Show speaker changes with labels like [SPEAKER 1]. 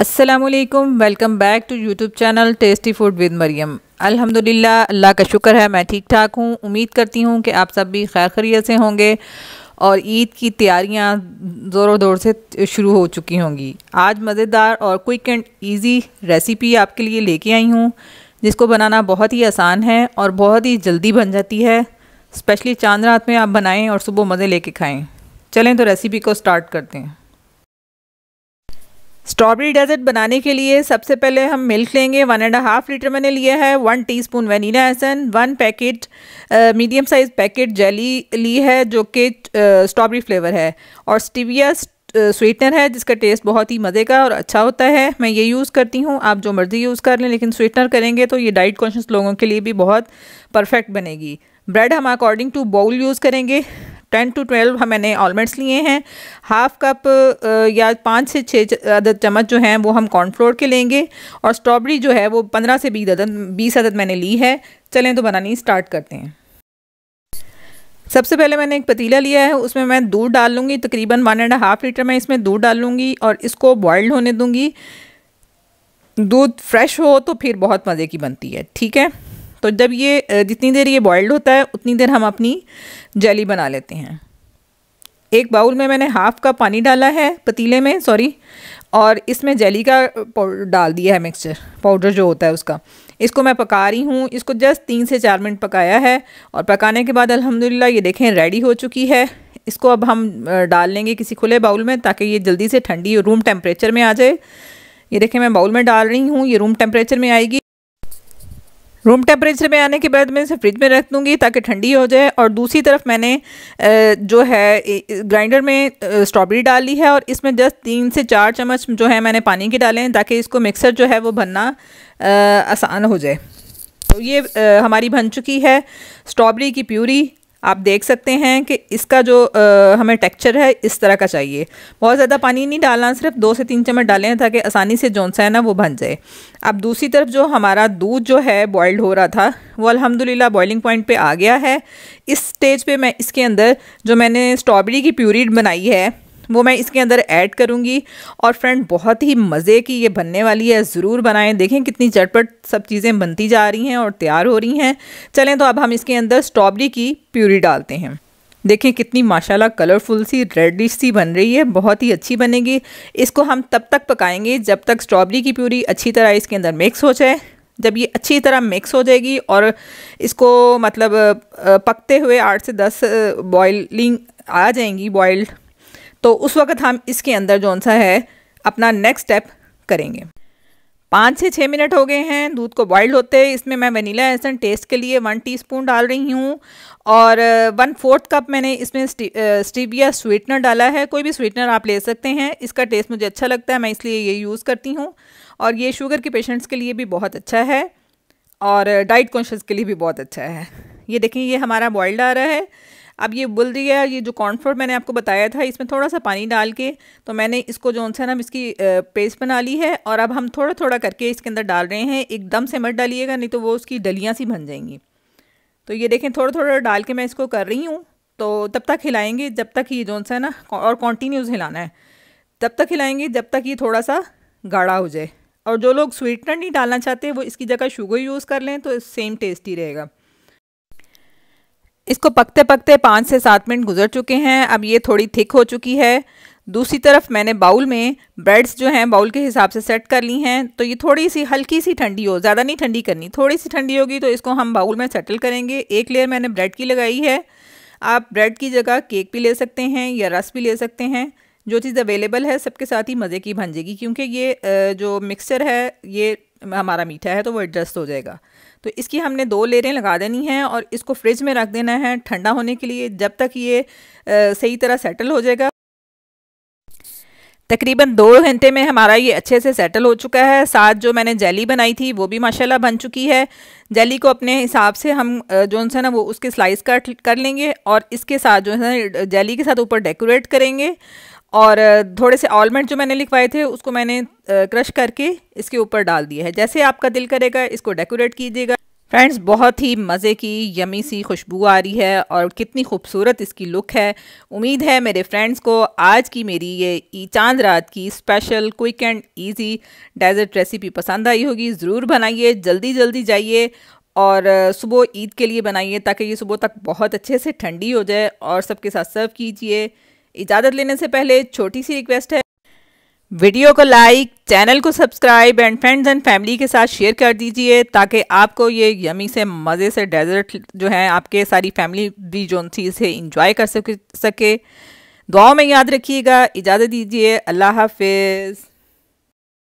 [SPEAKER 1] Aslam welcome back to YouTube channel tasty food with Maryam अल्हम्दुलिल्लाह अल्लाह का शुक्र है मैं ठीक ठाक हूँ उम्मीद करती हूँ कि आप सब भी खैर खरीत से होंगे और ईद की तैयारियाँ ज़ोरों दौर से शुरू हो चुकी होंगी आज मज़ेदार और क्विक एंड ईजी रेसिपी आपके लिए लेके आई हूँ जिसको बनाना बहुत ही आसान है और बहुत ही जल्दी बन जाती है स्पेशली चांद रात में आप बनाएँ और सुबह मज़े लेके खाएँ चलें तो रेसिपी को स्टार्ट करते हैं स्ट्रॉबेरी डेजर्ट बनाने के लिए सबसे पहले हम मिल्क लेंगे वन एंड हाफ लीटर मैंने लिया है one teaspoon vanilla essence one packet medium size packet jelly ली है जो कि स्ट्रॉबेरी uh, फ्लेवर है और स्टिविया स्वीटनर uh, है जिसका टेस्ट बहुत ही मज़े का और अच्छा होता है मैं ये यूज़ करती हूँ आप जो मर्ज़ी यूज़ कर लें लेकिन स्वीटनर करेंगे तो ये डाइट कॉन्शियस लोगों के लिए भी बहुत परफेक्ट बनेगी ब्रेड हम अकॉर्डिंग टू बाउल यूज़ करेंगे टेन टू ट्वेल्व मैंने आलमंड्स लिए हैं हाफ कप या पाँच से छः अदद चम्मच जो हैं वो हम कॉर्नफ्लोर के लेंगे और स्ट्रॉबेरी जो है वो पंद्रह से बीस अदद बीस अदद मैंने ली है चलें तो बनानी स्टार्ट करते हैं सबसे पहले मैंने एक पतीला लिया है उसमें मैं दूध डाल लूँगी तकरीबन वन एंड हाफ़ लीटर मैं इसमें दूध डाल लूँगी और इसको बॉयल्ड होने दूँगी दूध फ्रेश हो तो फिर बहुत मज़े की बनती है ठीक है तो जब ये जितनी देर ये बॉयल्ड होता है उतनी देर हम अपनी जली बना लेते हैं एक बाउल में मैंने हाफ़ कप पानी डाला है पतीले में सॉरी और इसमें जेली का डाल दिया है मिक्सचर पाउडर जो होता है उसका इसको मैं पका रही हूँ इसको जस्ट तीन से चार मिनट पकाया है और पकाने के बाद अल्हम्दुलिल्लाह ये देखें रेडी हो चुकी है इसको अब हम डाल लेंगे किसी खुले बाउल में ताकि ये जल्दी से ठंडी रूम टेम्परेचर में आ जाए ये देखें मैं बाउल में डाल रही हूँ ये रूम टेम्परेचर में आएगी रूम टेम्परेचर में आने के बाद मैं इसे फ्रिज में रख दूँगी ताकि ठंडी हो जाए और दूसरी तरफ मैंने जो है ग्राइंडर में स्ट्रॉबेरी डाल ली है और इसमें जस्ट तीन से चार चम्मच जो है मैंने पानी के डाले हैं ताकि इसको मिक्सर जो है वो भरना आसान हो जाए तो ये हमारी बन चुकी है स्ट्रॉबेरी की प्यूरी आप देख सकते हैं कि इसका जो आ, हमें टेक्सचर है इस तरह का चाहिए बहुत ज़्यादा पानी नहीं डालना सिर्फ दो से तीन चम्मच डालें ताकि आसानी से जौन सा है ना वो बन जाए अब दूसरी तरफ जो हमारा दूध जो है बॉयल्ड हो रहा था वो अल्हम्दुलिल्लाह बॉइलिंग पॉइंट पे आ गया है इस स्टेज पे मैं इसके अंदर जो मैंने स्ट्रॉबेरी की प्यूरी बनाई है वो मैं इसके अंदर ऐड करूँगी और फ्रेंड बहुत ही मज़े की ये बनने वाली है ज़रूर बनाएं देखें कितनी चटपट सब चीज़ें बनती जा रही हैं और तैयार हो रही हैं चलें तो अब हम इसके अंदर स्ट्रॉबेरी की प्यूरी डालते हैं देखें कितनी माशाल्लाह कलरफुल सी रेडिश सी बन रही है बहुत ही अच्छी बनेगी इसको हम तब तक पकाएंगे जब तक स्ट्रॉबेरी की प्यूरी अच्छी तरह इसके अंदर मिक्स हो जाए जब ये अच्छी तरह मिक्स हो जाएगी और इसको मतलब पकते हुए आठ से दस बॉइलिंग आ जाएंगी बॉइल्ड तो उस वक्त हम इसके अंदर जौन सा है अपना नेक्स्ट स्टेप करेंगे पाँच से छः मिनट हो गए हैं दूध को बॉइल्ड होते इसमें मैं वनीला एसन टेस्ट के लिए वन टीस्पून डाल रही हूँ और वन फोर्थ कप मैंने इसमें स्टीविया स्वीटनर uh, डाला है कोई भी स्वीटनर आप ले सकते हैं इसका टेस्ट मुझे अच्छा लगता है मैं इसलिए ये यूज़ करती हूँ और ये शुगर के पेशेंट्स के लिए भी बहुत अच्छा है और डाइट uh, कॉन्शियस के लिए भी बहुत अच्छा है ये देखें ये हमारा बॉइल्ड आ रहा है अब ये बुल दिया ये जो कॉर्नफ्लोर मैंने आपको बताया था इसमें थोड़ा सा पानी डाल के तो मैंने इसको जो सा ना इसकी पेस्ट बना ली है और अब हम थोड़ा थोड़ा करके इसके अंदर डाल रहे हैं एकदम से मत डालिएगा नहीं तो वो उसकी डलियाँ सी बन जाएंगी तो ये देखें थोड़ा थोड़ा डाल के मैं इसको कर रही हूँ तो तब तक हिलाएंगे जब तक ये जो सा ना और कॉन्टीन्यूस हिलाना है तब तक हिलाएंगे जब तक ये थोड़ा सा गाढ़ा हो जाए और जो लोग स्वीटनर नहीं डालना चाहते वो इसकी जगह शुगर यूज़ कर लें तो सेम टेस्ट ही रहेगा इसको पकते पकते पाँच से सात मिनट गुजर चुके हैं अब ये थोड़ी थिक हो चुकी है दूसरी तरफ मैंने बाउल में ब्रेड्स जो हैं बाउल के हिसाब से सेट कर ली हैं तो ये थोड़ी सी हल्की सी ठंडी हो ज़्यादा नहीं ठंडी करनी थोड़ी सी ठंडी होगी तो इसको हम बाउल में सेटल करेंगे एक लेयर मैंने ब्रेड की लगाई है आप ब्रेड की जगह केक भी ले सकते हैं या रस भी ले सकते हैं जो चीज़ अवेलेबल है सबके साथ ही मज़े की भंजेगी क्योंकि ये जो मिक्सचर है ये हमारा मीठा है तो वो एडजस्ट हो जाएगा तो इसकी हमने दो लेयरें लगा देनी हैं और इसको फ्रिज में रख देना है ठंडा होने के लिए जब तक ये आ, सही तरह सेटल हो जाएगा तकरीबन दो घंटे में हमारा ये अच्छे से सेटल हो चुका है साथ जो मैंने जेली बनाई थी वो भी माशाल्लाह बन चुकी है जेली को अपने हिसाब से हम जो है ना वो उसके स्लाइस कट कर लेंगे और इसके साथ जो है ना जेली के साथ ऊपर डेकोरेट करेंगे और थोड़े से ऑलमंड जो मैंने लिखवाए थे उसको मैंने क्रश करके इसके ऊपर डाल दिया है जैसे आपका दिल करेगा इसको डेकोरेट कीजिएगा फ्रेंड्स बहुत ही मज़े की यमी सी खुशबू आ रही है और कितनी खूबसूरत इसकी लुक है उम्मीद है मेरे फ्रेंड्स को आज की मेरी ये चांद रात की special quick and easy dessert recipe पसंद आई होगी ज़रूर बनाइए जल्दी जल्दी जाइए और सुबह ईद के लिए बनाइए ताकि ये सुबह तक बहुत अच्छे से ठंडी हो जाए और सबके साथ सर्व कीजिए इजाज़त लेने से पहले छोटी सी रिक्वेस्ट है वीडियो को लाइक चैनल को subscribe and friends and family के साथ शेयर कर दीजिए ताकि आपको ये यमी से मज़े से डेजर्ट जो है आपके सारी फैमिली भी जो से इंजॉय कर सके सके दुआ में याद रखिएगा इजाज़त दीजिए अल्लाह हाफिज़